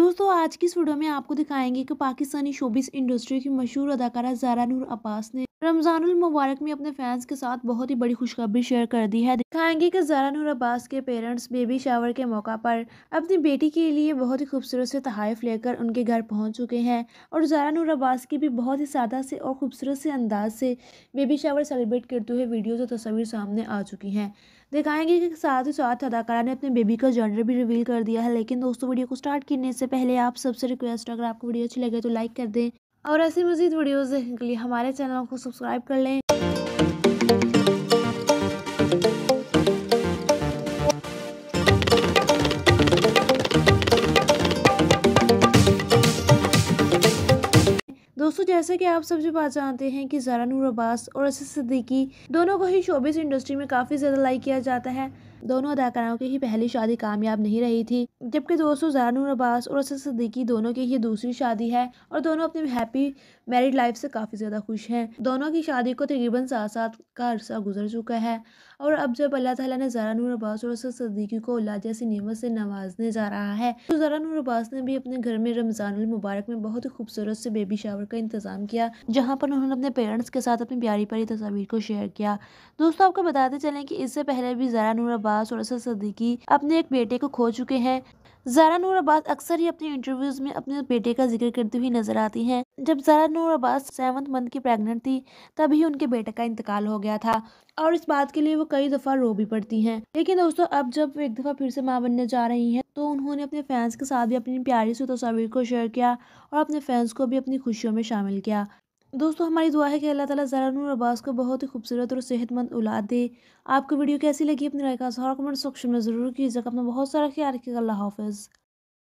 दोस्तों आज की इस वीडियो में आपको दिखाएंगे कि पाकिस्तानी शोबिस इंडस्ट्री की मशहूर अदाकारा जारा नूर अब्बास ने रमज़ानुल मुबारक में अपने फैंस के साथ बहुत ही बड़ी खुशखबरी शेयर कर दी है दिखाएंगे कि जारा नूर अब्बास के पेरेंट्स बेबी शावर के मौका पर अपनी बेटी के लिए बहुत ही खूबसूरत से तहफ़ लेकर उनके घर पहुंच चुके हैं और जारा नूर अब्बास की भी बहुत ही सादा से और ख़ूबसूरत से अंदाज से बेबी शावर सेलिब्रेट करते हुए वीडियोज़ और तस्वीर सामने आ चुकी हैं दिखाएंगे कि साथ ही साथ अदाकारा ने अपने बेबी का जेंडर भी रिवील कर दिया है लेकिन दोस्तों वीडियो को स्टार्ट करने से पहले आप सबसे रिक्वेस्ट अगर आपको वीडियो अच्छी लगे तो लाइक कर दें और ऐसी मज़ीद वीडियोस देखने के लिए हमारे चैनल को सब्सक्राइब कर लें दोस्तों जैसे कि आप सब जो बात जानते हैं कि ज़रा नूर अब्बास और असद सिद्दीकी दोनों को ही शोबिस इंडस्ट्री में काफ़ी ज़्यादा लाइक किया जाता है दोनों अदाकाराओं की ही पहली शादी कामयाब नहीं रही थी जबकि दोस्तों जानूर अब्बास और असद सदीकी दोनों की ये दूसरी शादी है और दोनों अपनी हैप्पी मैरिड लाइफ से काफ़ी ज़्यादा खुश हैं दोनों की शादी को तकरीबन सात सात का अरसा गुजर चुका है और अब जब अल्लाह ताला ने ज़रा नूर अब्बास और असद सदीकी को अल्लाह जैसी नियमत से नवाजने जा रहा है तो ज़रा नूर अब्बास ने भी अपने घर में रमज़ान मुबारक में बहुत ही खूबसूरत से बेबी शावर का इंतज़ाम किया जहाँ पर उन्होंने अपने पेरेंट्स के साथ अपनी प्यारी प्यारी तस्वीर को शेयर किया दोस्तों आपको बताते चलें कि इससे पहले भी ज़रा नूर अब्बास अब्बास और असद सदीकी अपने एक बेटे को खो चुके हैं जारा नूर अब्बास अक्सर ही अपने इंटरव्यूज में अपने बेटे का जिक्र करती हुई नजर आती हैं जब जारा नूर अब्बास सेवंथ मंथ की प्रेग्नेंट थी तभी उनके बेटे का इंतकाल हो गया था और इस बात के लिए वो कई दफ़ा रो भी पड़ती हैं लेकिन दोस्तों अब जब एक दफ़ा फिर से माँ बनने जा रही हैं तो उन्होंने अपने फैंस के साथ भी अपनी प्यारी सी तस्वीर को शेयर किया और अपने फैंस को भी अपनी खुशियों में शामिल किया दोस्तों हमारी दुआ है कि अल्लाह ताला जरानूर अब्बास को बहुत ही खूबसूरत और सेहतमंद औलाद दे आपको वीडियो कैसी लगी अपनी राय का सहारा कमेंट सेक्शन में ज़रूर कीजिएगा अपना बहुत सारा ख्याल रखिएगा अल्लाह हाफिज़